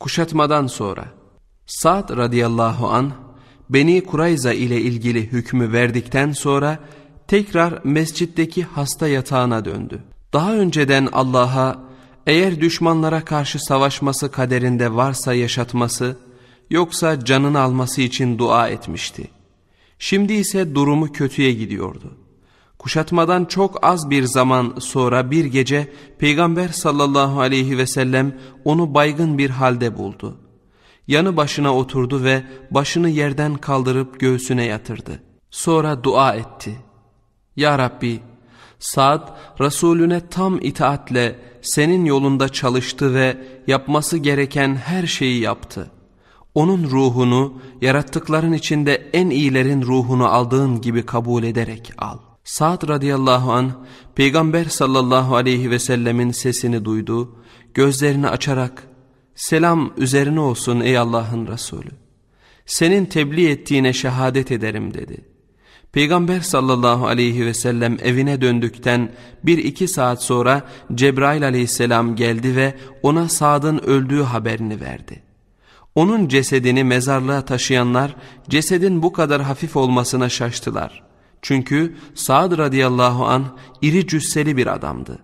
Kuşatmadan sonra Sa'd radıyallahu an Beni Kurayza ile ilgili hükmü verdikten sonra tekrar mescitteki hasta yatağına döndü. Daha önceden Allah'a eğer düşmanlara karşı savaşması kaderinde varsa yaşatması yoksa canını alması için dua etmişti. Şimdi ise durumu kötüye gidiyordu.'' Kuşatmadan çok az bir zaman sonra bir gece Peygamber sallallahu aleyhi ve sellem onu baygın bir halde buldu. Yanı başına oturdu ve başını yerden kaldırıp göğsüne yatırdı. Sonra dua etti. Ya Rabbi Saad Resulüne tam itaatle senin yolunda çalıştı ve yapması gereken her şeyi yaptı. Onun ruhunu yarattıkların içinde en iyilerin ruhunu aldığın gibi kabul ederek al. Sa'd radıyallahu an peygamber sallallahu aleyhi ve sellemin sesini duydu, gözlerini açarak selam üzerine olsun ey Allah'ın Resulü. Senin tebliğ ettiğine şehadet ederim dedi. Peygamber sallallahu aleyhi ve sellem evine döndükten bir iki saat sonra Cebrail aleyhisselam geldi ve ona Sa'd'ın öldüğü haberini verdi. Onun cesedini mezarlığa taşıyanlar cesedin bu kadar hafif olmasına şaştılar.'' Çünkü Saad radıyallahu an iri cüsseli bir adamdı.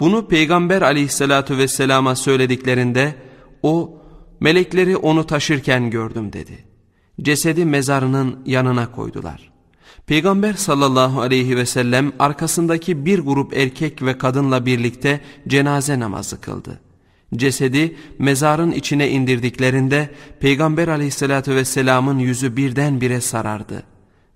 Bunu Peygamber aleyhissalatu vesselama söylediklerinde o melekleri onu taşırken gördüm dedi. Cesedi mezarının yanına koydular. Peygamber sallallahu aleyhi ve sellem arkasındaki bir grup erkek ve kadınla birlikte cenaze namazı kıldı. Cesedi mezarın içine indirdiklerinde Peygamber aleyhissalatü vesselamın yüzü birdenbire sarardı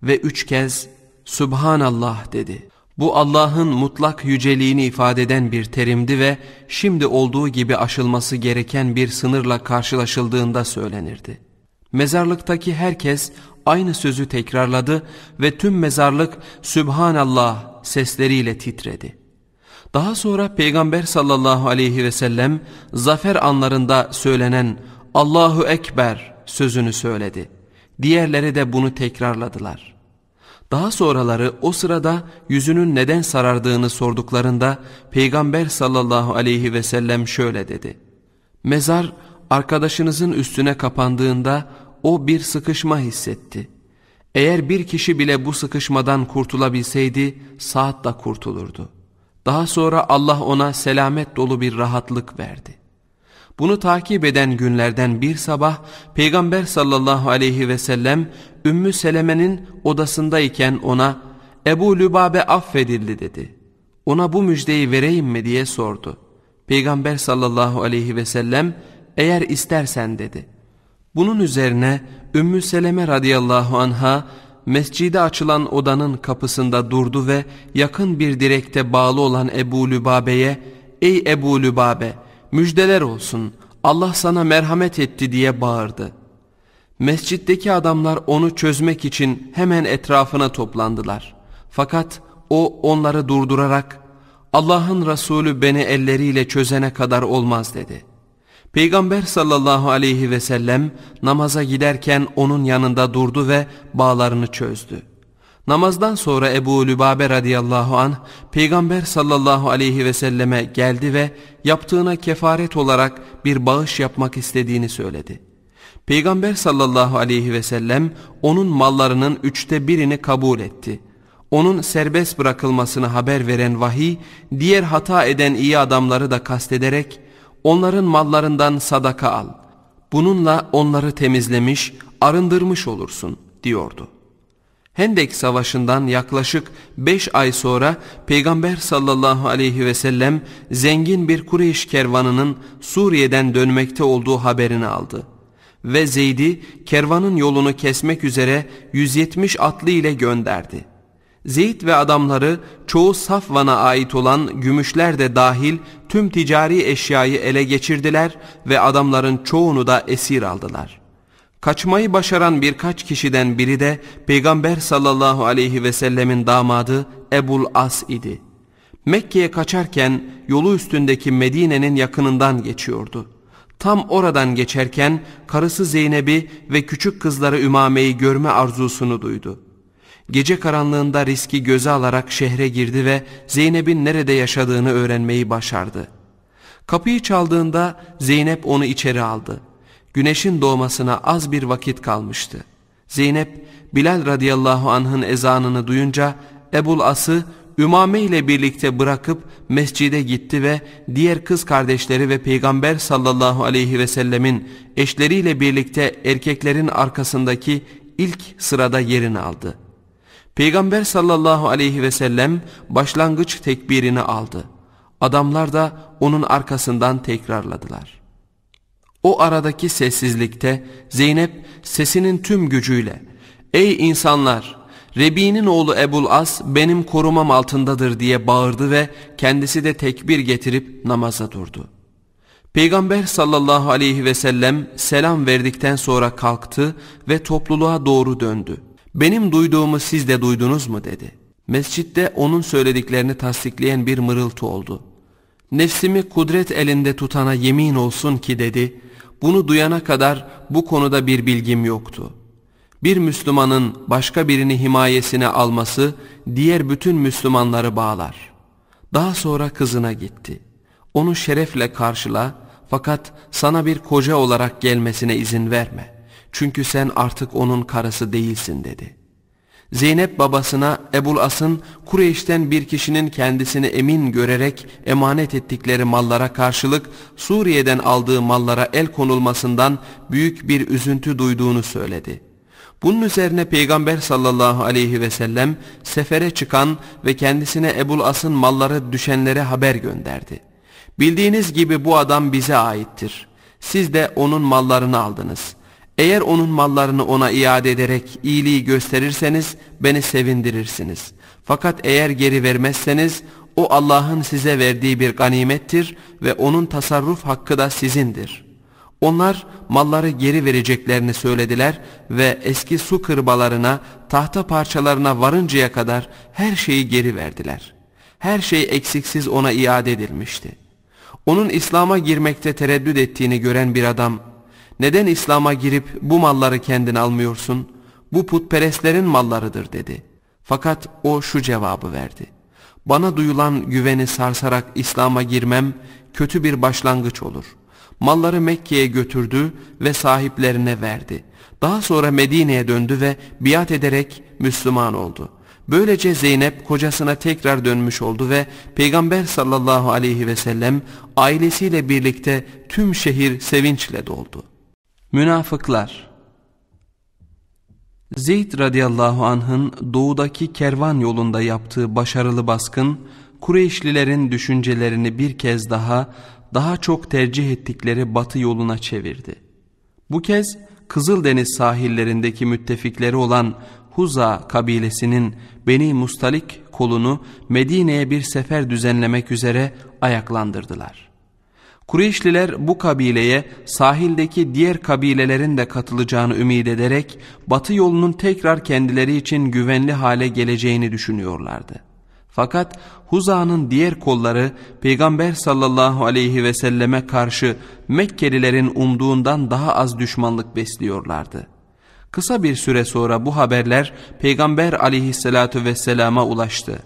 ve üç kez Subhanallah dedi. Bu Allah'ın mutlak yüceliğini ifade eden bir terimdi ve şimdi olduğu gibi aşılması gereken bir sınırla karşılaşıldığında söylenirdi. Mezarlıktaki herkes aynı sözü tekrarladı ve tüm mezarlık Subhanallah sesleriyle titredi. Daha sonra Peygamber sallallahu aleyhi ve sellem zafer anlarında söylenen Allahu Ekber sözünü söyledi. Diğerleri de bunu tekrarladılar.'' Daha sonraları o sırada yüzünün neden sarardığını sorduklarında Peygamber sallallahu aleyhi ve sellem şöyle dedi. Mezar arkadaşınızın üstüne kapandığında o bir sıkışma hissetti. Eğer bir kişi bile bu sıkışmadan kurtulabilseydi saat da kurtulurdu. Daha sonra Allah ona selamet dolu bir rahatlık verdi. Bunu takip eden günlerden bir sabah Peygamber sallallahu aleyhi ve sellem Ümmü Seleme'nin odasındayken ona Ebu Lübabe affedildi dedi. Ona bu müjdeyi vereyim mi diye sordu. Peygamber sallallahu aleyhi ve sellem eğer istersen dedi. Bunun üzerine Ümmü Seleme radıyallahu anha mescide açılan odanın kapısında durdu ve yakın bir direkte bağlı olan Ebu Lübabe'ye ''Ey Ebu Lübabe!'' müjdeler olsun Allah sana merhamet etti diye bağırdı. Mescitteki adamlar onu çözmek için hemen etrafına toplandılar. Fakat o onları durdurarak Allah'ın Resulü beni elleriyle çözene kadar olmaz dedi. Peygamber sallallahu aleyhi ve sellem namaza giderken onun yanında durdu ve bağlarını çözdü. Namazdan sonra Ebu Lübabe radıyallahu an Peygamber sallallahu aleyhi ve selleme geldi ve yaptığına kefaret olarak bir bağış yapmak istediğini söyledi. Peygamber sallallahu aleyhi ve sellem onun mallarının üçte birini kabul etti. Onun serbest bırakılmasını haber veren vahiy, diğer hata eden iyi adamları da kastederek onların mallarından sadaka al. Bununla onları temizlemiş, arındırmış olursun diyordu. Hendek Savaşı'ndan yaklaşık 5 ay sonra Peygamber sallallahu aleyhi ve sellem zengin bir Kureyş kervanının Suriye'den dönmekte olduğu haberini aldı. Ve Zeyd'i kervanın yolunu kesmek üzere 170 atlı ile gönderdi. Zeyd ve adamları çoğu Safvan'a ait olan gümüşler de dahil tüm ticari eşyayı ele geçirdiler ve adamların çoğunu da esir aldılar.'' Kaçmayı başaran birkaç kişiden biri de Peygamber sallallahu aleyhi ve sellemin damadı Ebul As idi. Mekke'ye kaçarken yolu üstündeki Medine'nin yakınından geçiyordu. Tam oradan geçerken karısı Zeynep'i ve küçük kızları Ümame'yi görme arzusunu duydu. Gece karanlığında riski göze alarak şehre girdi ve Zeynep'in nerede yaşadığını öğrenmeyi başardı. Kapıyı çaldığında Zeynep onu içeri aldı.'' güneşin doğmasına az bir vakit kalmıştı. Zeynep, Bilal radıyallahu anh'ın ezanını duyunca Ebul As'ı Ümame ile birlikte bırakıp mescide gitti ve diğer kız kardeşleri ve Peygamber sallallahu aleyhi ve sellemin eşleriyle birlikte erkeklerin arkasındaki ilk sırada yerini aldı. Peygamber sallallahu aleyhi ve sellem başlangıç tekbirini aldı. Adamlar da onun arkasından tekrarladılar.'' O aradaki sessizlikte Zeynep sesinin tüm gücüyle ''Ey insanlar, Rebi'nin oğlu Ebul As benim korumam altındadır.'' diye bağırdı ve kendisi de tekbir getirip namaza durdu. Peygamber sallallahu aleyhi ve sellem selam verdikten sonra kalktı ve topluluğa doğru döndü. ''Benim duyduğumu siz de duydunuz mu?'' dedi. Mescitte onun söylediklerini tasdikleyen bir mırıltı oldu. Nefsimi kudret elinde tutana yemin olsun ki dedi, bunu duyana kadar bu konuda bir bilgim yoktu. Bir Müslümanın başka birini himayesine alması diğer bütün Müslümanları bağlar. Daha sonra kızına gitti. Onu şerefle karşıla fakat sana bir koca olarak gelmesine izin verme. Çünkü sen artık onun karısı değilsin dedi.'' Zeynep babasına Ebul As'ın Kureyş'ten bir kişinin kendisini emin görerek emanet ettikleri mallara karşılık Suriye'den aldığı mallara el konulmasından büyük bir üzüntü duyduğunu söyledi. Bunun üzerine Peygamber sallallahu aleyhi ve sellem sefere çıkan ve kendisine Ebul As'ın malları düşenlere haber gönderdi. Bildiğiniz gibi bu adam bize aittir. Siz de onun mallarını aldınız.'' Eğer onun mallarını ona iade ederek iyiliği gösterirseniz beni sevindirirsiniz. Fakat eğer geri vermezseniz o Allah'ın size verdiği bir ganimettir ve onun tasarruf hakkı da sizindir. Onlar malları geri vereceklerini söylediler ve eski su kırbalarına, tahta parçalarına varıncaya kadar her şeyi geri verdiler. Her şey eksiksiz ona iade edilmişti. Onun İslam'a girmekte tereddüt ettiğini gören bir adam neden İslam'a girip bu malları kendin almıyorsun? Bu putperestlerin mallarıdır dedi. Fakat o şu cevabı verdi. Bana duyulan güveni sarsarak İslam'a girmem kötü bir başlangıç olur. Malları Mekke'ye götürdü ve sahiplerine verdi. Daha sonra Medine'ye döndü ve biat ederek Müslüman oldu. Böylece Zeynep kocasına tekrar dönmüş oldu ve Peygamber sallallahu aleyhi ve sellem ailesiyle birlikte tüm şehir sevinçle doldu.'' Münafıklar Zeyd radıyallahu anh'ın doğudaki kervan yolunda yaptığı başarılı baskın, Kureyşlilerin düşüncelerini bir kez daha, daha çok tercih ettikleri batı yoluna çevirdi. Bu kez Kızıldeniz sahillerindeki müttefikleri olan Huza kabilesinin Beni Mustalik kolunu Medine'ye bir sefer düzenlemek üzere ayaklandırdılar.'' Kureyşliler bu kabileye sahildeki diğer kabilelerin de katılacağını ümit ederek batı yolunun tekrar kendileri için güvenli hale geleceğini düşünüyorlardı. Fakat Huza'nın diğer kolları Peygamber sallallahu aleyhi ve selleme karşı Mekkelilerin umduğundan daha az düşmanlık besliyorlardı. Kısa bir süre sonra bu haberler Peygamber aleyhissalatu vesselama ulaştı.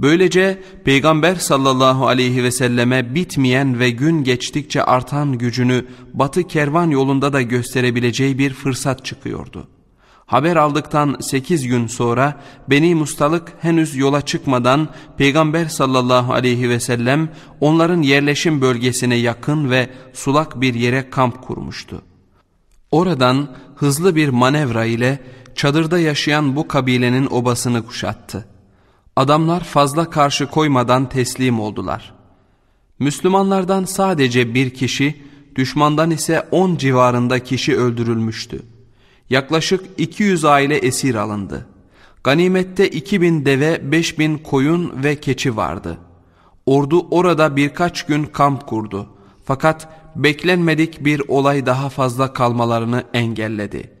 Böylece Peygamber sallallahu aleyhi ve selleme bitmeyen ve gün geçtikçe artan gücünü batı kervan yolunda da gösterebileceği bir fırsat çıkıyordu. Haber aldıktan sekiz gün sonra Beni Mustalık henüz yola çıkmadan Peygamber sallallahu aleyhi ve sellem onların yerleşim bölgesine yakın ve sulak bir yere kamp kurmuştu. Oradan hızlı bir manevra ile çadırda yaşayan bu kabilenin obasını kuşattı. Adamlar fazla karşı koymadan teslim oldular. Müslümanlardan sadece bir kişi, düşmandan ise on civarında kişi öldürülmüştü. Yaklaşık 200 aile esir alındı. Ganimette 2000 deve, 5000 koyun ve keçi vardı. Ordu orada birkaç gün kamp kurdu. Fakat beklenmedik bir olay daha fazla kalmalarını engelledi.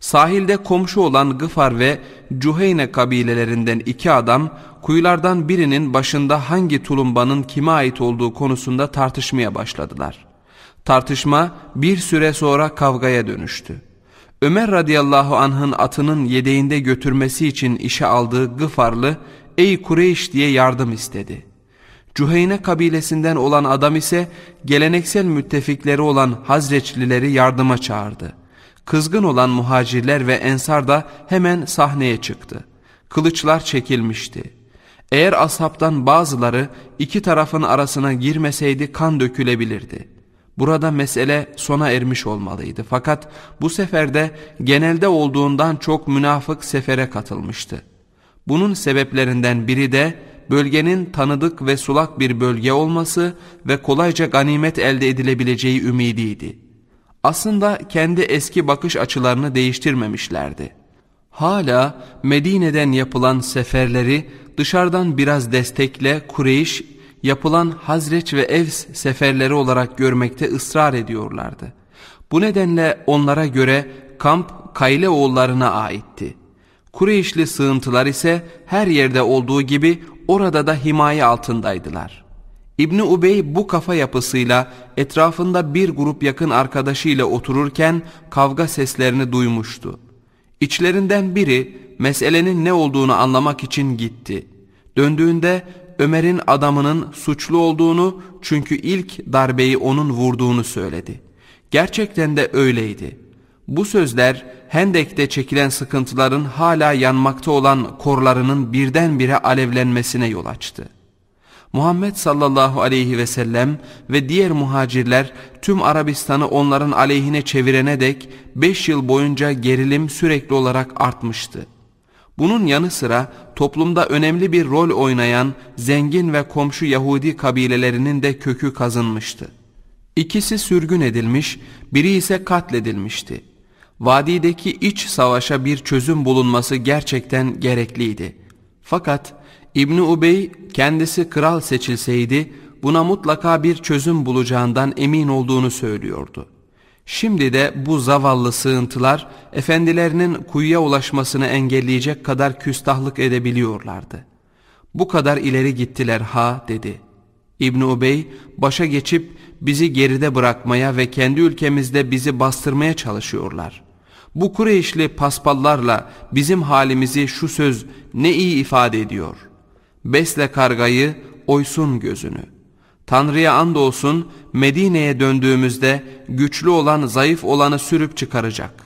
Sahilde komşu olan Gıfar ve Cüheyne kabilelerinden iki adam kuyulardan birinin başında hangi tulumbanın kime ait olduğu konusunda tartışmaya başladılar. Tartışma bir süre sonra kavgaya dönüştü. Ömer radıyallahu anh'ın atının yedeğinde götürmesi için işe aldığı Gıfarlı ey Kureyş diye yardım istedi. Cüheyne kabilesinden olan adam ise geleneksel müttefikleri olan Hazreçlileri yardıma çağırdı.'' Kızgın olan muhacirler ve ensar da hemen sahneye çıktı. Kılıçlar çekilmişti. Eğer asaptan bazıları iki tarafın arasına girmeseydi kan dökülebilirdi. Burada mesele sona ermiş olmalıydı. Fakat bu seferde genelde olduğundan çok münafık sefere katılmıştı. Bunun sebeplerinden biri de bölgenin tanıdık ve sulak bir bölge olması ve kolayca ganimet elde edilebileceği ümidiydi.'' Aslında kendi eski bakış açılarını değiştirmemişlerdi. Hala Medine'den yapılan seferleri dışarıdan biraz destekle Kureyş yapılan Hazreç ve Evs seferleri olarak görmekte ısrar ediyorlardı. Bu nedenle onlara göre kamp Kayle oğullarına aitti. Kureyşli sığıntılar ise her yerde olduğu gibi orada da himaye altındaydılar.'' İbni Ubey bu kafa yapısıyla etrafında bir grup yakın arkadaşıyla otururken kavga seslerini duymuştu. İçlerinden biri meselenin ne olduğunu anlamak için gitti. Döndüğünde Ömer'in adamının suçlu olduğunu çünkü ilk darbeyi onun vurduğunu söyledi. Gerçekten de öyleydi. Bu sözler Hendek'te çekilen sıkıntıların hala yanmakta olan korlarının birdenbire alevlenmesine yol açtı. Muhammed sallallahu aleyhi ve sellem ve diğer muhacirler tüm Arabistan'ı onların aleyhine çevirene dek 5 yıl boyunca gerilim sürekli olarak artmıştı. Bunun yanı sıra toplumda önemli bir rol oynayan zengin ve komşu Yahudi kabilelerinin de kökü kazınmıştı. İkisi sürgün edilmiş, biri ise katledilmişti. Vadideki iç savaşa bir çözüm bulunması gerçekten gerekliydi. Fakat İbni Ubey kendisi kral seçilseydi buna mutlaka bir çözüm bulacağından emin olduğunu söylüyordu. Şimdi de bu zavallı sığıntılar efendilerinin kuyuya ulaşmasını engelleyecek kadar küstahlık edebiliyorlardı. Bu kadar ileri gittiler ha dedi. İbni Ubey başa geçip bizi geride bırakmaya ve kendi ülkemizde bizi bastırmaya çalışıyorlar. Bu Kureyşli paspallarla bizim halimizi şu söz ne iyi ifade ediyor. Besle kargayı, oysun gözünü. Tanrı'ya andolsun Medine'ye döndüğümüzde güçlü olan zayıf olanı sürüp çıkaracak.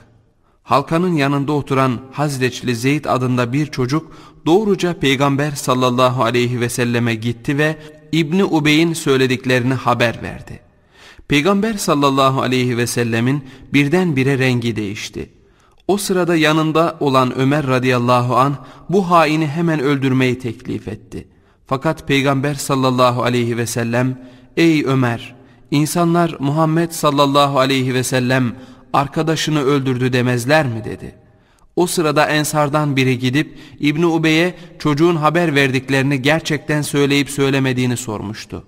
Halkanın yanında oturan Hazreçli Zeyd adında bir çocuk doğruca Peygamber sallallahu aleyhi ve selleme gitti ve İbni Ubey'in söylediklerini haber verdi. Peygamber sallallahu aleyhi ve sellemin birdenbire rengi değişti. O sırada yanında olan Ömer radıyallahu an bu haini hemen öldürmeyi teklif etti. Fakat Peygamber sallallahu aleyhi ve sellem ey Ömer insanlar Muhammed sallallahu aleyhi ve sellem arkadaşını öldürdü demezler mi dedi. O sırada ensardan biri gidip İbni Ubey'e çocuğun haber verdiklerini gerçekten söyleyip söylemediğini sormuştu.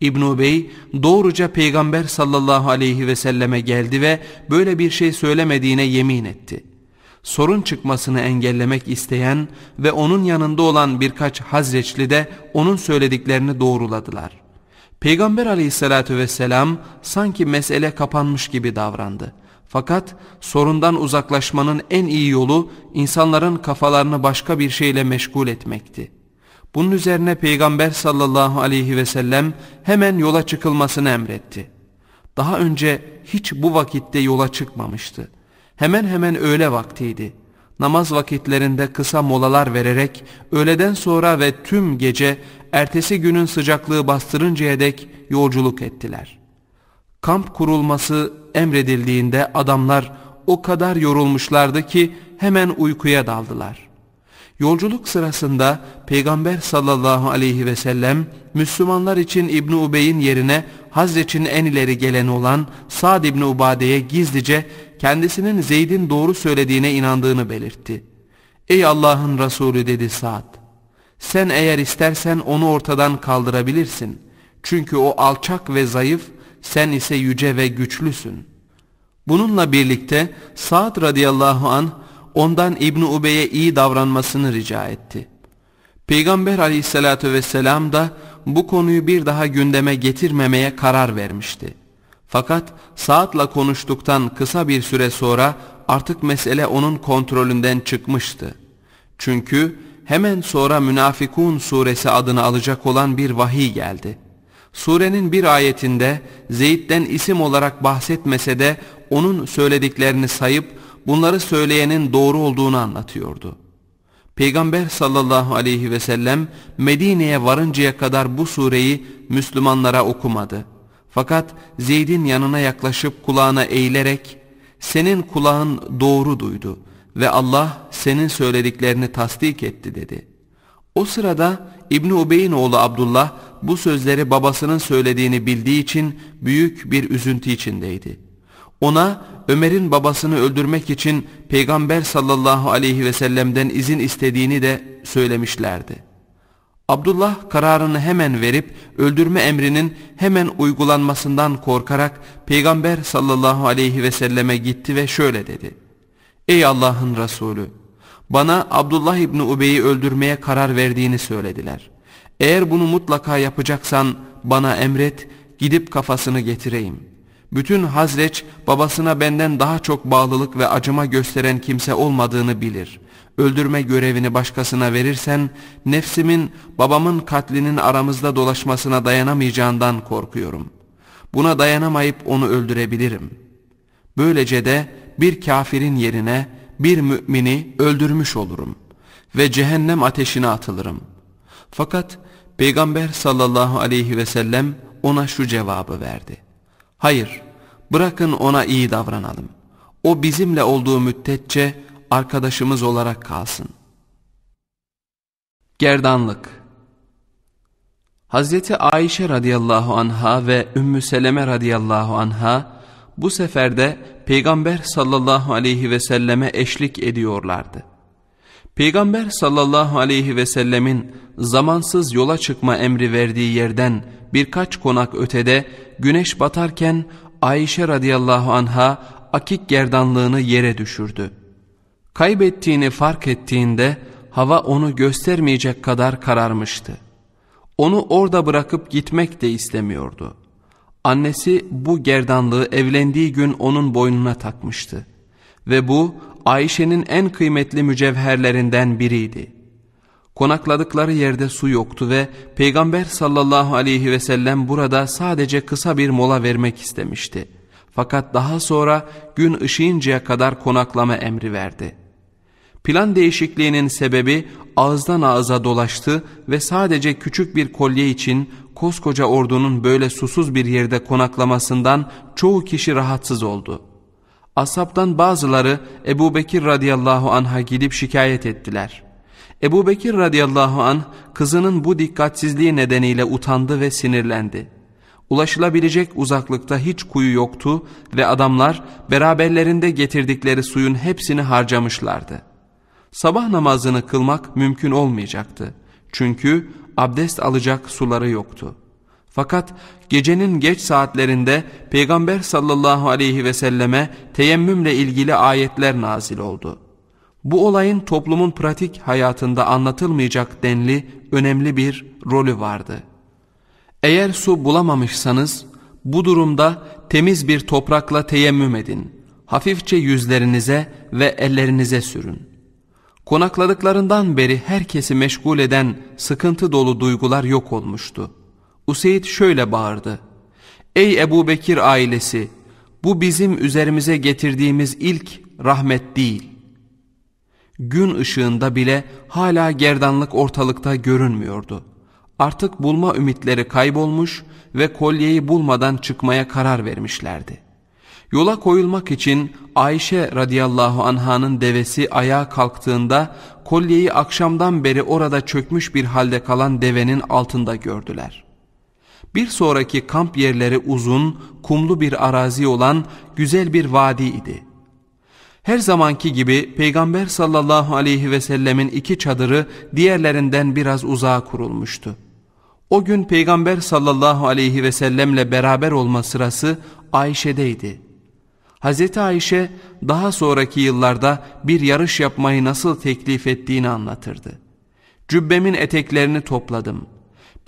İbn Bey doğruca Peygamber sallallahu aleyhi ve selleme geldi ve böyle bir şey söylemediğine yemin etti. Sorun çıkmasını engellemek isteyen ve onun yanında olan birkaç hazreçli de onun söylediklerini doğruladılar. Peygamber aleyhissalatü vesselam sanki mesele kapanmış gibi davrandı. Fakat sorundan uzaklaşmanın en iyi yolu insanların kafalarını başka bir şeyle meşgul etmekti. Bunun üzerine Peygamber sallallahu aleyhi ve sellem hemen yola çıkılmasını emretti. Daha önce hiç bu vakitte yola çıkmamıştı. Hemen hemen öğle vaktiydi. Namaz vakitlerinde kısa molalar vererek öğleden sonra ve tüm gece ertesi günün sıcaklığı bastırıncaya dek yolculuk ettiler. Kamp kurulması emredildiğinde adamlar o kadar yorulmuşlardı ki hemen uykuya daldılar. Yolculuk sırasında Peygamber sallallahu aleyhi ve sellem Müslümanlar için İbn Ubey'in yerine Hazreç'in en ileri geleni olan Sa'd İbn Ubade'ye gizlice kendisinin Zeyd'in doğru söylediğine inandığını belirtti. Ey Allah'ın Resulü dedi Sa'd. Sen eğer istersen onu ortadan kaldırabilirsin. Çünkü o alçak ve zayıf, sen ise yüce ve güçlüsün. Bununla birlikte Sa'd radıyallahu an ondan İbni Ubey'e iyi davranmasını rica etti. Peygamber aleyhissalatü vesselam da bu konuyu bir daha gündeme getirmemeye karar vermişti. Fakat saatla konuştuktan kısa bir süre sonra artık mesele onun kontrolünden çıkmıştı. Çünkü hemen sonra Münafikun suresi adını alacak olan bir vahiy geldi. Surenin bir ayetinde Zeyd'den isim olarak bahsetmese de onun söylediklerini sayıp bunları söyleyenin doğru olduğunu anlatıyordu. Peygamber sallallahu aleyhi ve sellem Medine'ye varıncaya kadar bu sureyi Müslümanlara okumadı. Fakat Zeyd'in yanına yaklaşıp kulağına eğilerek senin kulağın doğru duydu ve Allah senin söylediklerini tasdik etti dedi. O sırada İbni Ubey'in oğlu Abdullah bu sözleri babasının söylediğini bildiği için büyük bir üzüntü içindeydi.'' Ona Ömer'in babasını öldürmek için Peygamber sallallahu aleyhi ve sellem'den izin istediğini de söylemişlerdi. Abdullah kararını hemen verip öldürme emrinin hemen uygulanmasından korkarak Peygamber sallallahu aleyhi ve selleme gitti ve şöyle dedi. Ey Allah'ın Resulü! Bana Abdullah İbni Ubey'i öldürmeye karar verdiğini söylediler. Eğer bunu mutlaka yapacaksan bana emret gidip kafasını getireyim.'' Bütün Hazreç babasına benden daha çok bağlılık ve acıma gösteren kimse olmadığını bilir. Öldürme görevini başkasına verirsen nefsimin babamın katlinin aramızda dolaşmasına dayanamayacağından korkuyorum. Buna dayanamayıp onu öldürebilirim. Böylece de bir kafirin yerine bir mümini öldürmüş olurum ve cehennem ateşine atılırım. Fakat Peygamber sallallahu aleyhi ve sellem ona şu cevabı verdi. Hayır, bırakın ona iyi davranalım. O bizimle olduğu müddetçe arkadaşımız olarak kalsın. Gerdanlık Hazreti Ayşe radıyallahu anha ve Ümmü Seleme radıyallahu anha bu sefer de Peygamber sallallahu aleyhi ve selleme eşlik ediyorlardı. Peygamber sallallahu aleyhi ve sellemin zamansız yola çıkma emri verdiği yerden birkaç konak ötede güneş batarken Ayşe radıyallahu anha akik gerdanlığını yere düşürdü. Kaybettiğini fark ettiğinde hava onu göstermeyecek kadar kararmıştı. Onu orada bırakıp gitmek de istemiyordu. Annesi bu gerdanlığı evlendiği gün onun boynuna takmıştı.'' Ve bu Ayşe'nin en kıymetli mücevherlerinden biriydi. Konakladıkları yerde su yoktu ve Peygamber sallallahu aleyhi ve sellem burada sadece kısa bir mola vermek istemişti. Fakat daha sonra gün ışıyıncaya kadar konaklama emri verdi. Plan değişikliğinin sebebi ağızdan ağıza dolaştı ve sadece küçük bir kolye için koskoca ordunun böyle susuz bir yerde konaklamasından çoğu kişi rahatsız oldu.'' Asaptan bazıları Ebu Bekir radıyallahu anh'a gidip şikayet ettiler. Ebu Bekir radıyallahu anh kızının bu dikkatsizliği nedeniyle utandı ve sinirlendi. Ulaşılabilecek uzaklıkta hiç kuyu yoktu ve adamlar beraberlerinde getirdikleri suyun hepsini harcamışlardı. Sabah namazını kılmak mümkün olmayacaktı. Çünkü abdest alacak suları yoktu.'' Fakat gecenin geç saatlerinde Peygamber sallallahu aleyhi ve selleme teyemmümle ilgili ayetler nazil oldu. Bu olayın toplumun pratik hayatında anlatılmayacak denli önemli bir rolü vardı. Eğer su bulamamışsanız bu durumda temiz bir toprakla teyemmüm edin. Hafifçe yüzlerinize ve ellerinize sürün. Konakladıklarından beri herkesi meşgul eden sıkıntı dolu duygular yok olmuştu. Useyd şöyle bağırdı. Ey Ebu Bekir ailesi! Bu bizim üzerimize getirdiğimiz ilk rahmet değil. Gün ışığında bile hala gerdanlık ortalıkta görünmüyordu. Artık bulma ümitleri kaybolmuş ve kolyeyi bulmadan çıkmaya karar vermişlerdi. Yola koyulmak için Ayşe radıyallahu anhanın devesi ayağa kalktığında kolyeyi akşamdan beri orada çökmüş bir halde kalan devenin altında gördüler.'' Bir sonraki kamp yerleri uzun, kumlu bir arazi olan güzel bir vadi idi. Her zamanki gibi Peygamber sallallahu aleyhi ve sellemin iki çadırı diğerlerinden biraz uzağa kurulmuştu. O gün Peygamber sallallahu aleyhi ve sellemle beraber olma sırası Ayşe'deydi. Hz. Ayşe daha sonraki yıllarda bir yarış yapmayı nasıl teklif ettiğini anlatırdı. Cübbemin eteklerini topladım.''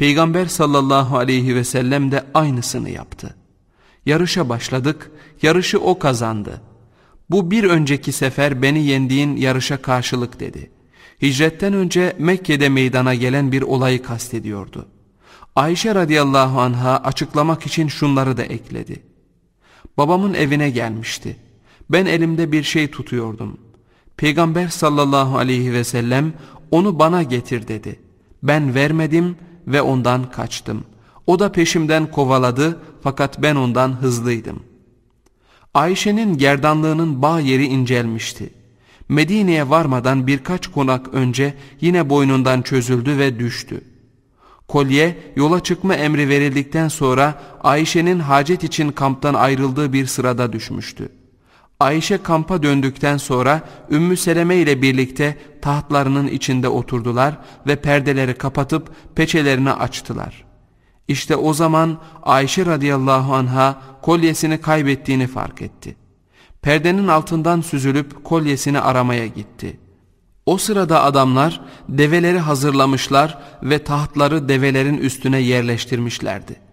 Peygamber sallallahu aleyhi ve sellem de aynısını yaptı. Yarışa başladık, yarışı o kazandı. Bu bir önceki sefer beni yendiğin yarışa karşılık dedi. Hicretten önce Mekke'de meydana gelen bir olayı kastediyordu. Ayşe radıyallahu anha açıklamak için şunları da ekledi. Babamın evine gelmişti. Ben elimde bir şey tutuyordum. Peygamber sallallahu aleyhi ve sellem onu bana getir dedi. Ben vermedim ve ondan kaçtım. O da peşimden kovaladı fakat ben ondan hızlıydım. Ayşe'nin gerdanlığının bağ yeri incelmişti. Medine'ye varmadan birkaç konak önce yine boynundan çözüldü ve düştü. Kolye yola çıkma emri verildikten sonra Ayşe'nin hacet için kamptan ayrıldığı bir sırada düşmüştü. Ayşe kampa döndükten sonra Ümmü Seleme ile birlikte tahtlarının içinde oturdular ve perdeleri kapatıp peçelerini açtılar. İşte o zaman Ayşe radıyallahu anha kolyesini kaybettiğini fark etti. Perdenin altından süzülüp kolyesini aramaya gitti. O sırada adamlar develeri hazırlamışlar ve tahtları develerin üstüne yerleştirmişlerdi.''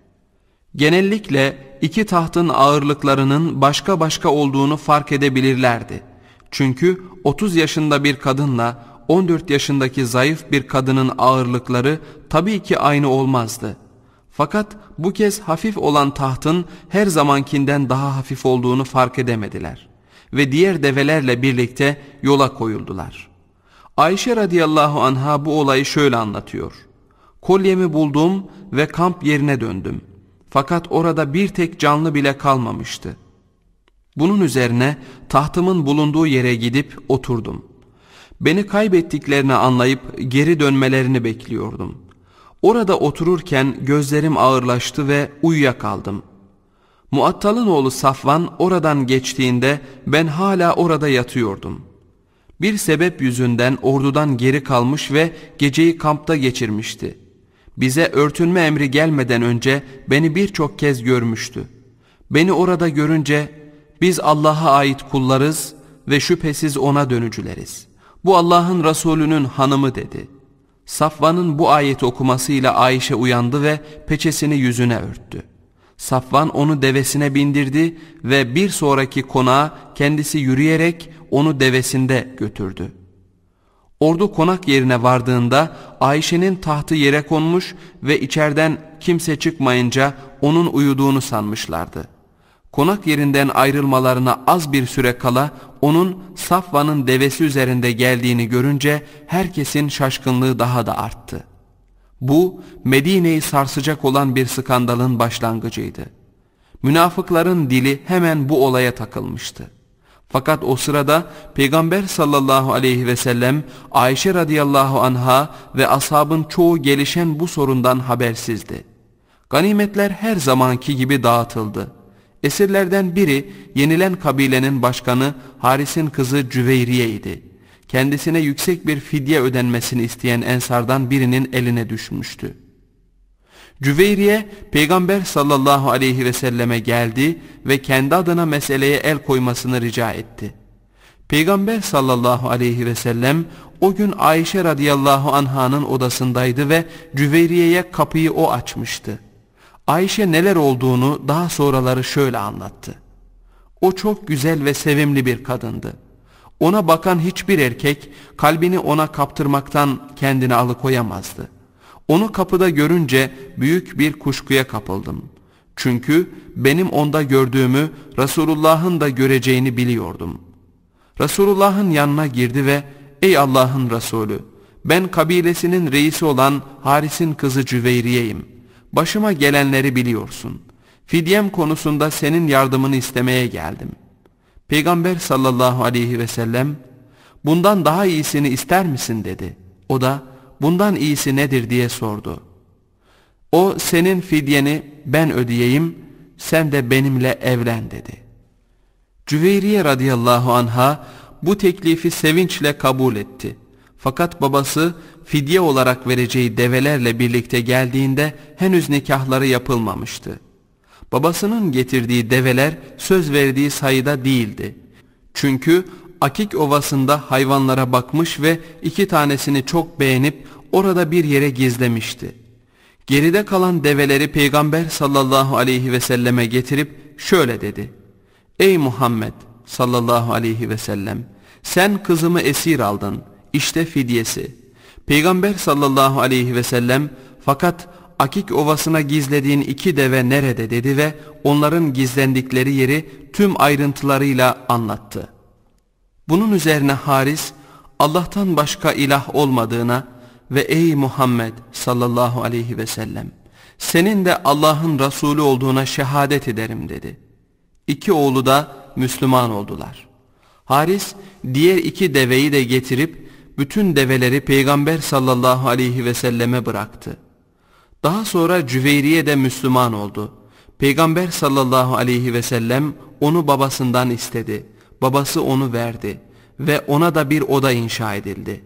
Genellikle iki tahtın ağırlıklarının başka başka olduğunu fark edebilirlerdi. Çünkü 30 yaşında bir kadınla 14 yaşındaki zayıf bir kadının ağırlıkları tabii ki aynı olmazdı. Fakat bu kez hafif olan tahtın her zamankinden daha hafif olduğunu fark edemediler ve diğer develerle birlikte yola koyuldular. Ayşe radıyallahu anha bu olayı şöyle anlatıyor. Kolyemi buldum ve kamp yerine döndüm.'' Fakat orada bir tek canlı bile kalmamıştı. Bunun üzerine tahtımın bulunduğu yere gidip oturdum. Beni kaybettiklerini anlayıp geri dönmelerini bekliyordum. Orada otururken gözlerim ağırlaştı ve uyuyakaldım. Muattal'ın oğlu Safvan oradan geçtiğinde ben hala orada yatıyordum. Bir sebep yüzünden ordudan geri kalmış ve geceyi kampta geçirmişti.'' Bize örtünme emri gelmeden önce beni birçok kez görmüştü. Beni orada görünce biz Allah'a ait kullarız ve şüphesiz ona dönücüleriz. Bu Allah'ın Resulü'nün hanımı dedi. Safvan'ın bu ayeti okumasıyla Ayşe uyandı ve peçesini yüzüne örttü. Safvan onu devesine bindirdi ve bir sonraki konağa kendisi yürüyerek onu devesinde götürdü.'' Ordu konak yerine vardığında Ayşe'nin tahtı yere konmuş ve içerden kimse çıkmayınca onun uyuduğunu sanmışlardı. Konak yerinden ayrılmalarına az bir süre kala onun Safvan'ın devesi üzerinde geldiğini görünce herkesin şaşkınlığı daha da arttı. Bu Medine'yi sarsacak olan bir skandalın başlangıcıydı. Münafıkların dili hemen bu olaya takılmıştı. Fakat o sırada Peygamber sallallahu aleyhi ve sellem Ayşe radıyallahu anha ve ashabın çoğu gelişen bu sorundan habersizdi. Ganimetler her zamanki gibi dağıtıldı. Esirlerden biri yenilen kabilenin başkanı Haris'in kızı Cüveyriye idi. Kendisine yüksek bir fidye ödenmesini isteyen ensardan birinin eline düşmüştü. Cüveyriye peygamber sallallahu aleyhi ve selleme geldi ve kendi adına meseleye el koymasını rica etti. Peygamber sallallahu aleyhi ve sellem o gün Ayşe radıyallahu anhanın odasındaydı ve Cüveyriye'ye kapıyı o açmıştı. Ayşe neler olduğunu daha sonraları şöyle anlattı. O çok güzel ve sevimli bir kadındı. Ona bakan hiçbir erkek kalbini ona kaptırmaktan kendini alıkoyamazdı.'' Onu kapıda görünce büyük bir kuşkuya kapıldım. Çünkü benim onda gördüğümü Resulullah'ın da göreceğini biliyordum. Resulullah'ın yanına girdi ve ''Ey Allah'ın Resulü, ben kabilesinin reisi olan Haris'in kızı Cüveyriye'yim. Başıma gelenleri biliyorsun. Fidyem konusunda senin yardımını istemeye geldim.'' Peygamber sallallahu aleyhi ve sellem bundan daha iyisini ister misin dedi. O da bundan iyisi nedir diye sordu. O senin fidyeni ben ödeyeyim, sen de benimle evlen dedi. Cüveyriye radıyallahu anha bu teklifi sevinçle kabul etti. Fakat babası fidye olarak vereceği develerle birlikte geldiğinde henüz nikahları yapılmamıştı. Babasının getirdiği develer söz verdiği sayıda değildi. Çünkü Akik Ovası'nda hayvanlara bakmış ve iki tanesini çok beğenip orada bir yere gizlemişti. Geride kalan develeri Peygamber sallallahu aleyhi ve selleme getirip şöyle dedi. Ey Muhammed sallallahu aleyhi ve sellem sen kızımı esir aldın işte fidyesi. Peygamber sallallahu aleyhi ve sellem fakat Akik Ovası'na gizlediğin iki deve nerede dedi ve onların gizlendikleri yeri tüm ayrıntılarıyla anlattı.'' Bunun üzerine Haris Allah'tan başka ilah olmadığına ve ey Muhammed sallallahu aleyhi ve sellem senin de Allah'ın Resulü olduğuna şehadet ederim dedi. İki oğlu da Müslüman oldular. Haris diğer iki deveyi de getirip bütün develeri Peygamber sallallahu aleyhi ve selleme bıraktı. Daha sonra Cüveyriye de Müslüman oldu. Peygamber sallallahu aleyhi ve sellem onu babasından istedi.'' babası onu verdi ve ona da bir oda inşa edildi.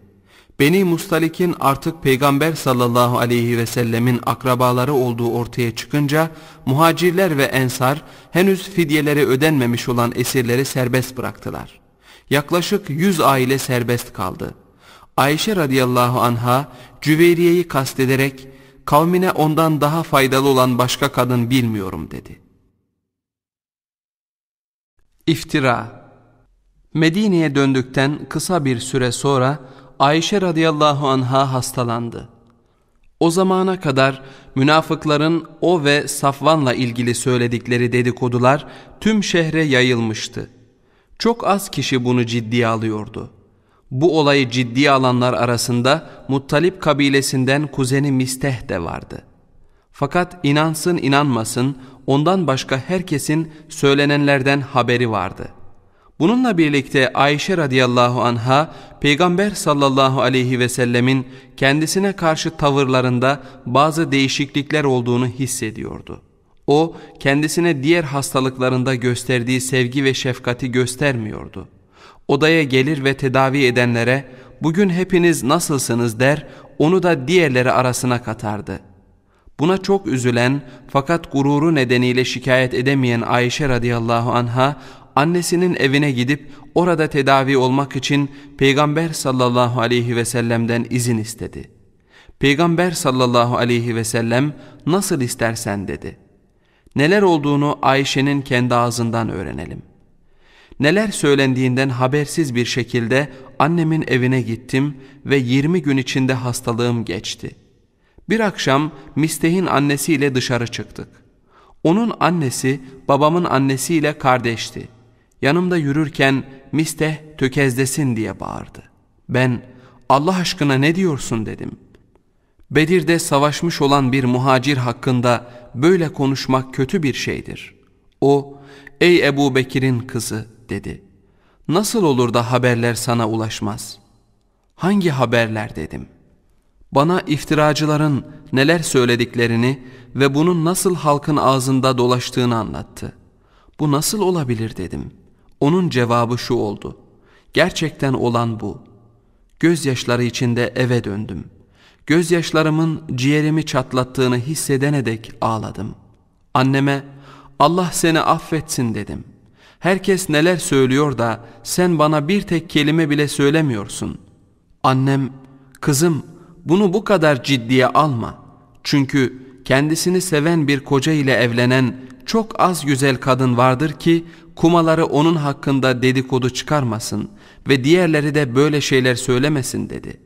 Beni Mustalik'in artık Peygamber sallallahu aleyhi ve sellemin akrabaları olduğu ortaya çıkınca muhacirler ve ensar henüz fidyeleri ödenmemiş olan esirleri serbest bıraktılar. Yaklaşık 100 aile serbest kaldı. Ayşe radıyallahu anha Cüveyriye'yi kastederek kavmine ondan daha faydalı olan başka kadın bilmiyorum dedi. İftira Medine'ye döndükten kısa bir süre sonra Ayşe radıyallahu anha hastalandı. O zamana kadar münafıkların o ve Safvan'la ilgili söyledikleri dedikodular tüm şehre yayılmıştı. Çok az kişi bunu ciddiye alıyordu. Bu olayı ciddiye alanlar arasında Muttalip kabilesinden kuzeni Misteh de vardı. Fakat inansın inanmasın ondan başka herkesin söylenenlerden haberi vardı.'' Bununla birlikte Ayşe radıyallahu anha Peygamber sallallahu aleyhi ve sellemin kendisine karşı tavırlarında bazı değişiklikler olduğunu hissediyordu. O kendisine diğer hastalıklarında gösterdiği sevgi ve şefkati göstermiyordu. Odaya gelir ve tedavi edenlere bugün hepiniz nasılsınız der onu da diğerleri arasına katardı. Buna çok üzülen fakat gururu nedeniyle şikayet edemeyen Ayşe radıyallahu anha annesinin evine gidip orada tedavi olmak için Peygamber sallallahu aleyhi ve sellem'den izin istedi. Peygamber sallallahu aleyhi ve sellem nasıl istersen dedi. Neler olduğunu Ayşe'nin kendi ağzından öğrenelim. Neler söylendiğinden habersiz bir şekilde annemin evine gittim ve 20 gün içinde hastalığım geçti. Bir akşam Misteh'in annesiyle dışarı çıktık. Onun annesi babamın annesiyle kardeşti. Yanımda yürürken misteh tökezdesin diye bağırdı. Ben Allah aşkına ne diyorsun dedim. Bedir'de savaşmış olan bir muhacir hakkında böyle konuşmak kötü bir şeydir. O, ey Ebu Bekir'in kızı dedi. Nasıl olur da haberler sana ulaşmaz? Hangi haberler dedim. Bana iftiracıların neler söylediklerini ve bunun nasıl halkın ağzında dolaştığını anlattı. Bu nasıl olabilir dedim.'' Onun cevabı şu oldu. Gerçekten olan bu. Gözyaşları içinde eve döndüm. Gözyaşlarımın ciğerimi çatlattığını hissedene dek ağladım. Anneme Allah seni affetsin dedim. Herkes neler söylüyor da sen bana bir tek kelime bile söylemiyorsun. Annem kızım bunu bu kadar ciddiye alma. Çünkü kendisini seven bir koca ile evlenen çok az güzel kadın vardır ki kumaları onun hakkında dedikodu çıkarmasın ve diğerleri de böyle şeyler söylemesin dedi.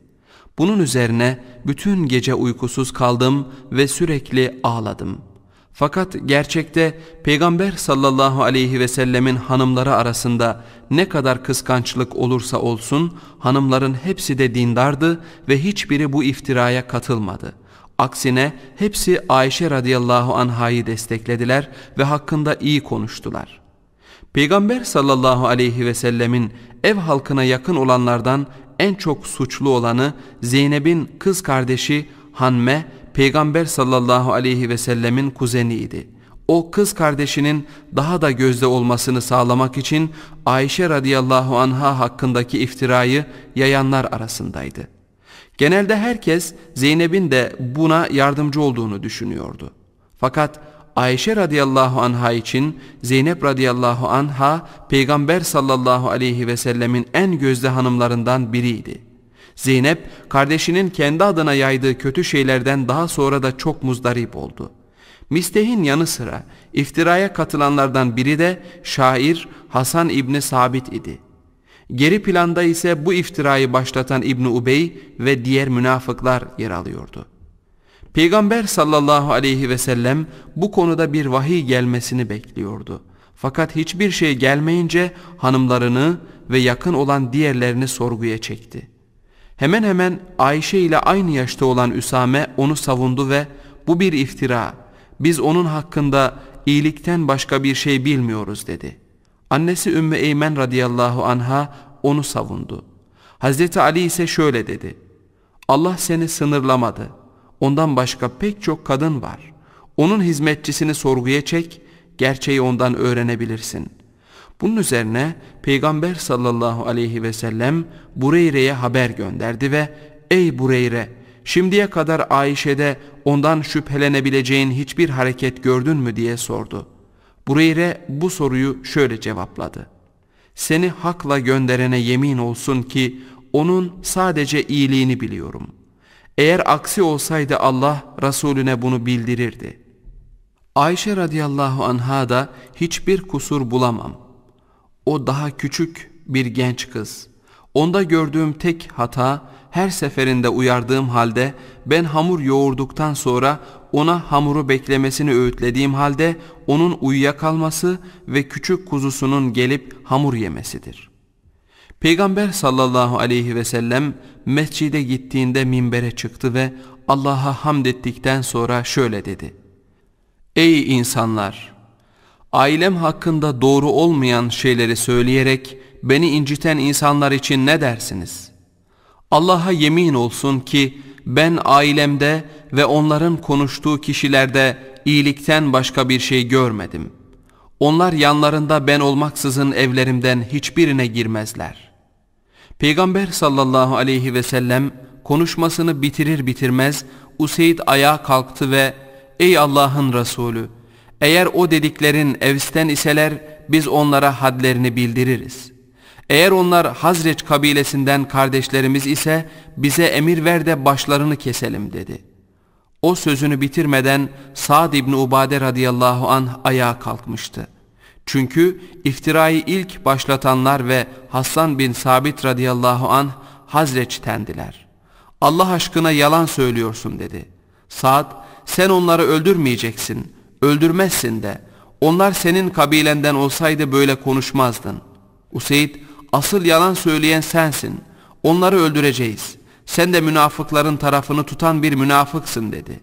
Bunun üzerine bütün gece uykusuz kaldım ve sürekli ağladım. Fakat gerçekte Peygamber sallallahu aleyhi ve sellemin hanımları arasında ne kadar kıskançlık olursa olsun hanımların hepsi de dindardı ve hiçbiri bu iftiraya katılmadı.'' Aksine hepsi Ayşe radıyallahu anhayı desteklediler ve hakkında iyi konuştular.'' Peygamber sallallahu aleyhi ve sellemin ev halkına yakın olanlardan en çok suçlu olanı Zeynep'in kız kardeşi Hanme, Peygamber sallallahu aleyhi ve sellemin kuzeniydi. O kız kardeşinin daha da gözde olmasını sağlamak için Ayşe radıyallahu anha hakkındaki iftirayı yayanlar arasındaydı. Genelde herkes Zeynep'in de buna yardımcı olduğunu düşünüyordu. Fakat Ayşe radıyallahu anha için Zeynep radıyallahu anha Peygamber sallallahu aleyhi ve sellemin en gözde hanımlarından biriydi. Zeynep kardeşinin kendi adına yaydığı kötü şeylerden daha sonra da çok muzdarip oldu. Mistehin yanı sıra iftiraya katılanlardan biri de şair Hasan İbni Sabit idi. Geri planda ise bu iftirayı başlatan İbni Ubey ve diğer münafıklar yer alıyordu.'' Peygamber sallallahu aleyhi ve sellem bu konuda bir vahiy gelmesini bekliyordu. Fakat hiçbir şey gelmeyince hanımlarını ve yakın olan diğerlerini sorguya çekti. Hemen hemen Ayşe ile aynı yaşta olan Üsame onu savundu ve bu bir iftira, biz onun hakkında iyilikten başka bir şey bilmiyoruz dedi. Annesi Ümmü Eymen radıyallahu anha onu savundu. Hazreti Ali ise şöyle dedi, Allah seni sınırlamadı.'' ondan başka pek çok kadın var. Onun hizmetçisini sorguya çek, gerçeği ondan öğrenebilirsin. Bunun üzerine Peygamber sallallahu aleyhi ve sellem Bureyre'ye haber gönderdi ve Ey Bureyre! Şimdiye kadar Ayşe'de ondan şüphelenebileceğin hiçbir hareket gördün mü diye sordu. Bureyre bu soruyu şöyle cevapladı. Seni hakla gönderene yemin olsun ki onun sadece iyiliğini biliyorum. Eğer aksi olsaydı Allah Resulüne bunu bildirirdi. Ayşe radıyallahu anha da hiçbir kusur bulamam. O daha küçük bir genç kız. Onda gördüğüm tek hata her seferinde uyardığım halde ben hamur yoğurduktan sonra ona hamuru beklemesini öğütlediğim halde onun uyuyakalması ve küçük kuzusunun gelip hamur yemesidir. Peygamber sallallahu aleyhi ve sellem mescide gittiğinde minbere çıktı ve Allah'a hamd ettikten sonra şöyle dedi. Ey insanlar! Ailem hakkında doğru olmayan şeyleri söyleyerek beni inciten insanlar için ne dersiniz? Allah'a yemin olsun ki ben ailemde ve onların konuştuğu kişilerde iyilikten başka bir şey görmedim. Onlar yanlarında ben olmaksızın evlerimden hiçbirine girmezler. Peygamber sallallahu aleyhi ve sellem konuşmasını bitirir bitirmez Useyd ayağa kalktı ve ''Ey Allah'ın Resulü, eğer o dediklerin Evs'ten iseler biz onlara hadlerini bildiririz. Eğer onlar Hazreç kabilesinden kardeşlerimiz ise bize emir ver de başlarını keselim.'' dedi. O sözünü bitirmeden Sa'd ibn Ubade radıyallahu anh ayağa kalkmıştı. Çünkü iftirayı ilk başlatanlar ve Hasan bin Sabit radıyallahu anh Hazreç'tendiler. Allah aşkına yalan söylüyorsun dedi. Saad sen onları öldürmeyeceksin, öldürmezsin de. Onlar senin kabilenden olsaydı böyle konuşmazdın. Useyd asıl yalan söyleyen sensin. Onları öldüreceğiz. Sen de münafıkların tarafını tutan bir münafıksın dedi.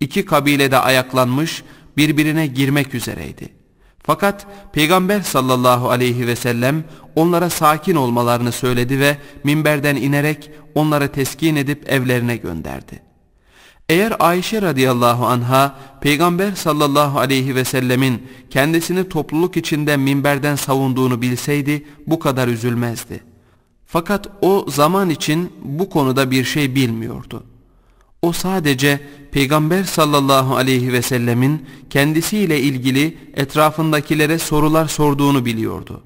İki kabile de ayaklanmış birbirine girmek üzereydi.'' Fakat Peygamber sallallahu aleyhi ve sellem onlara sakin olmalarını söyledi ve minberden inerek onlara teskin edip evlerine gönderdi. Eğer Ayşe radıyallahu anha Peygamber sallallahu aleyhi ve sellemin kendisini topluluk içinde minberden savunduğunu bilseydi bu kadar üzülmezdi. Fakat o zaman için bu konuda bir şey bilmiyordu. O sadece Peygamber sallallahu aleyhi ve sellemin kendisiyle ilgili etrafındakilere sorular sorduğunu biliyordu.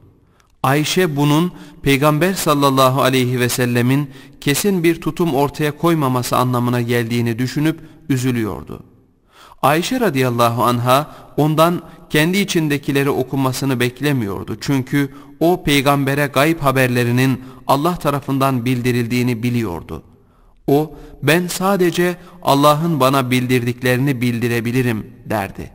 Ayşe bunun Peygamber sallallahu aleyhi ve sellemin kesin bir tutum ortaya koymaması anlamına geldiğini düşünüp üzülüyordu. Ayşe radıyallahu anha ondan kendi içindekileri okumasını beklemiyordu. Çünkü o peygambere gayb haberlerinin Allah tarafından bildirildiğini biliyordu.'' O ben sadece Allah'ın bana bildirdiklerini bildirebilirim derdi.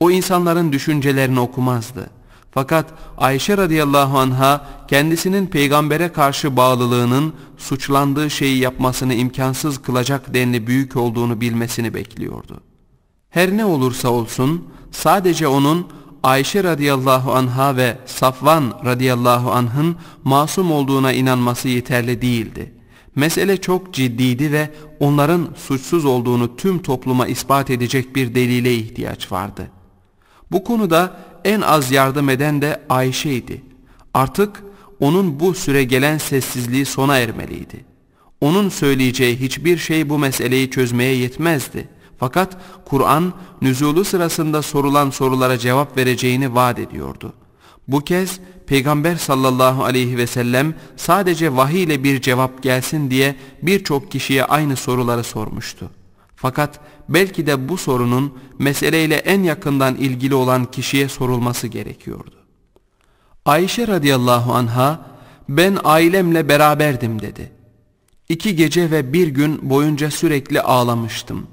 O insanların düşüncelerini okumazdı. Fakat Ayşe radıyallahu anha kendisinin peygambere karşı bağlılığının suçlandığı şeyi yapmasını imkansız kılacak denli büyük olduğunu bilmesini bekliyordu. Her ne olursa olsun sadece onun Ayşe radıyallahu anha ve Safvan radıyallahu anh'ın masum olduğuna inanması yeterli değildi. Mesele çok ciddiydi ve onların suçsuz olduğunu tüm topluma ispat edecek bir delile ihtiyaç vardı. Bu konuda en az yardım eden de Ayşe'ydi. Artık onun bu süre gelen sessizliği sona ermeliydi. Onun söyleyeceği hiçbir şey bu meseleyi çözmeye yetmezdi. Fakat Kur'an nüzulu sırasında sorulan sorulara cevap vereceğini vaat ediyordu.'' Bu kez Peygamber sallallahu aleyhi ve sellem sadece vahiy ile bir cevap gelsin diye birçok kişiye aynı soruları sormuştu. Fakat belki de bu sorunun meseleyle en yakından ilgili olan kişiye sorulması gerekiyordu. Ayşe radıyallahu anha ben ailemle beraberdim dedi. İki gece ve bir gün boyunca sürekli ağlamıştım.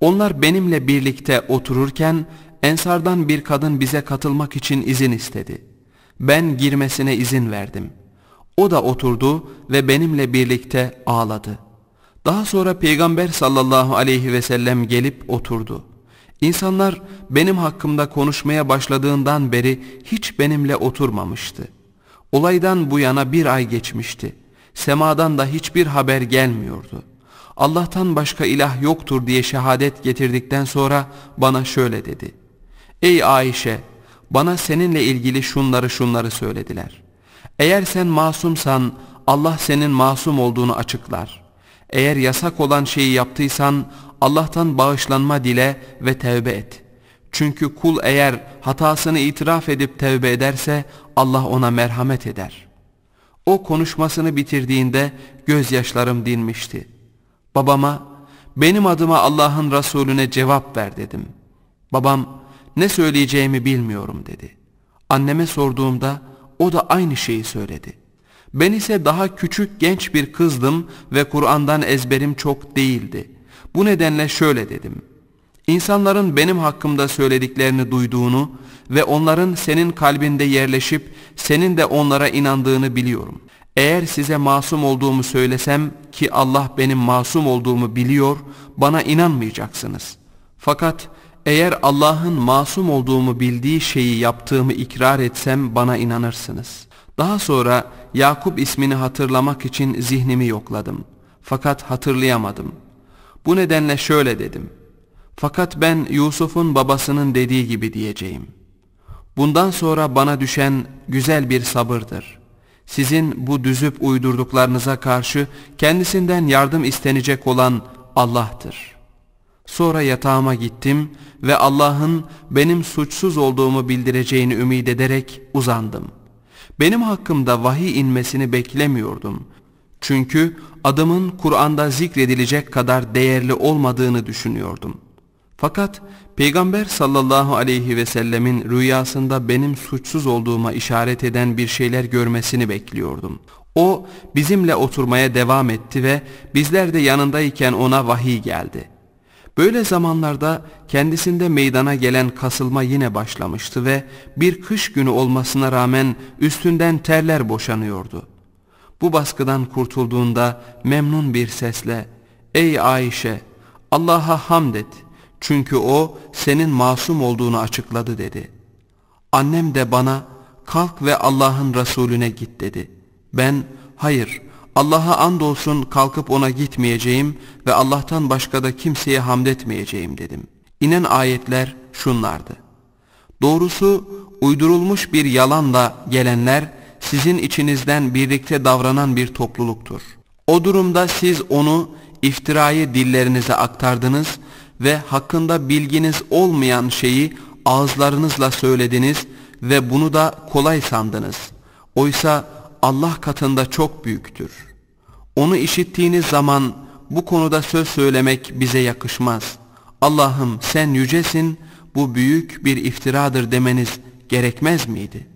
Onlar benimle birlikte otururken Ensardan bir kadın bize katılmak için izin istedi. Ben girmesine izin verdim. O da oturdu ve benimle birlikte ağladı. Daha sonra Peygamber sallallahu aleyhi ve sellem gelip oturdu. İnsanlar benim hakkımda konuşmaya başladığından beri hiç benimle oturmamıştı. Olaydan bu yana bir ay geçmişti. Semadan da hiçbir haber gelmiyordu. Allah'tan başka ilah yoktur diye şehadet getirdikten sonra bana şöyle dedi.'' Ey Ayşe bana seninle ilgili şunları şunları söylediler. Eğer sen masumsan Allah senin masum olduğunu açıklar. Eğer yasak olan şeyi yaptıysan Allah'tan bağışlanma dile ve tevbe et. Çünkü kul eğer hatasını itiraf edip tevbe ederse Allah ona merhamet eder. O konuşmasını bitirdiğinde gözyaşlarım dinmişti. Babama benim adıma Allah'ın Resulüne cevap ver dedim. Babam ne söyleyeceğimi bilmiyorum dedi. Anneme sorduğumda o da aynı şeyi söyledi. Ben ise daha küçük genç bir kızdım ve Kur'an'dan ezberim çok değildi. Bu nedenle şöyle dedim. İnsanların benim hakkımda söylediklerini duyduğunu ve onların senin kalbinde yerleşip senin de onlara inandığını biliyorum. Eğer size masum olduğumu söylesem ki Allah benim masum olduğumu biliyor, bana inanmayacaksınız. Fakat eğer Allah'ın masum olduğumu bildiği şeyi yaptığımı ikrar etsem bana inanırsınız. Daha sonra Yakup ismini hatırlamak için zihnimi yokladım. Fakat hatırlayamadım. Bu nedenle şöyle dedim. Fakat ben Yusuf'un babasının dediği gibi diyeceğim. Bundan sonra bana düşen güzel bir sabırdır. Sizin bu düzüp uydurduklarınıza karşı kendisinden yardım istenecek olan Allah'tır.'' Sonra yatağıma gittim ve Allah'ın benim suçsuz olduğumu bildireceğini ümit ederek uzandım. Benim hakkımda vahiy inmesini beklemiyordum. Çünkü adımın Kur'an'da zikredilecek kadar değerli olmadığını düşünüyordum. Fakat Peygamber sallallahu aleyhi ve sellemin rüyasında benim suçsuz olduğuma işaret eden bir şeyler görmesini bekliyordum. O bizimle oturmaya devam etti ve bizler de yanındayken ona vahiy geldi.'' Böyle zamanlarda kendisinde meydana gelen kasılma yine başlamıştı ve bir kış günü olmasına rağmen üstünden terler boşanıyordu. Bu baskıdan kurtulduğunda memnun bir sesle ''Ey Ayşe Allah'a hamd et çünkü o senin masum olduğunu açıkladı.'' dedi. Annem de bana ''Kalk ve Allah'ın Resulüne git.'' dedi. Ben ''Hayır Allah'a andolsun kalkıp ona gitmeyeceğim ve Allah'tan başka da kimseye hamd etmeyeceğim dedim. İnen ayetler şunlardı. Doğrusu uydurulmuş bir yalanla gelenler sizin içinizden birlikte davranan bir topluluktur. O durumda siz onu iftirayı dillerinize aktardınız ve hakkında bilginiz olmayan şeyi ağızlarınızla söylediniz ve bunu da kolay sandınız. Oysa Allah katında çok büyüktür. Onu işittiğiniz zaman bu konuda söz söylemek bize yakışmaz. Allah'ım sen yücesin, bu büyük bir iftiradır demeniz gerekmez miydi?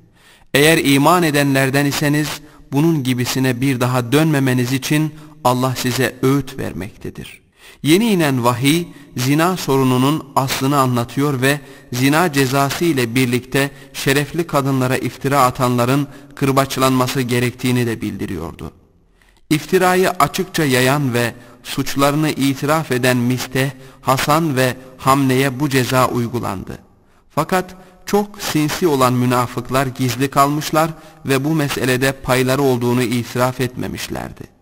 Eğer iman edenlerden iseniz bunun gibisine bir daha dönmemeniz için Allah size öğüt vermektedir.'' Yeni inen vahiy zina sorununun aslını anlatıyor ve zina cezası ile birlikte şerefli kadınlara iftira atanların kırbaçlanması gerektiğini de bildiriyordu. İftirayı açıkça yayan ve suçlarını itiraf eden Miste, Hasan ve hamneye bu ceza uygulandı. Fakat çok sinsi olan münafıklar gizli kalmışlar ve bu meselede payları olduğunu itiraf etmemişlerdi.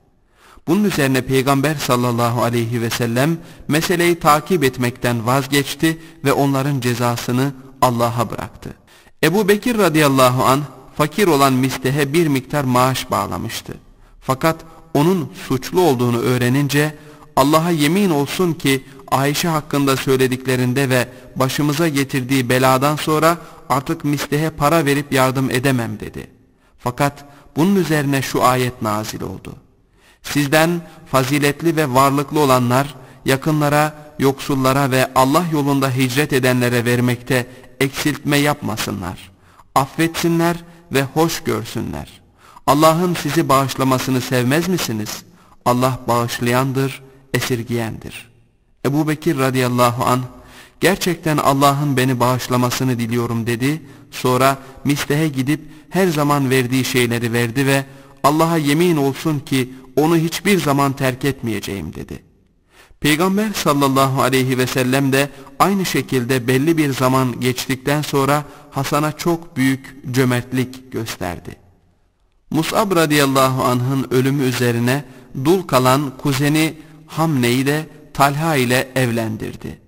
Bunun üzerine Peygamber sallallahu aleyhi ve sellem meseleyi takip etmekten vazgeçti ve onların cezasını Allah'a bıraktı. Ebu Bekir radıyallahu an fakir olan mistehe bir miktar maaş bağlamıştı. Fakat onun suçlu olduğunu öğrenince Allah'a yemin olsun ki Ayşe hakkında söylediklerinde ve başımıza getirdiği beladan sonra artık mistehe para verip yardım edemem dedi. Fakat bunun üzerine şu ayet nazil oldu. Sizden faziletli ve varlıklı olanlar yakınlara, yoksullara ve Allah yolunda hicret edenlere vermekte eksiltme yapmasınlar. Affetsinler ve hoş görsünler. Allah'ın sizi bağışlamasını sevmez misiniz? Allah bağışlayandır, esirgiyendir. Ebu Bekir radıyallahu anh, gerçekten Allah'ın beni bağışlamasını diliyorum dedi. Sonra Misteh'e gidip her zaman verdiği şeyleri verdi ve Allah'a yemin olsun ki onu hiçbir zaman terk etmeyeceğim dedi. Peygamber sallallahu aleyhi ve sellem de aynı şekilde belli bir zaman geçtikten sonra Hasan'a çok büyük cömertlik gösterdi. Mus'ab radıyallahu anh'ın ölümü üzerine dul kalan kuzeni Hamne'yi de Talha ile evlendirdi.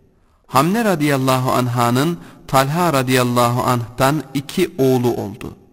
Hamne radıyallahu anh'ın Talha radıyallahu anh'tan iki oğlu oldu.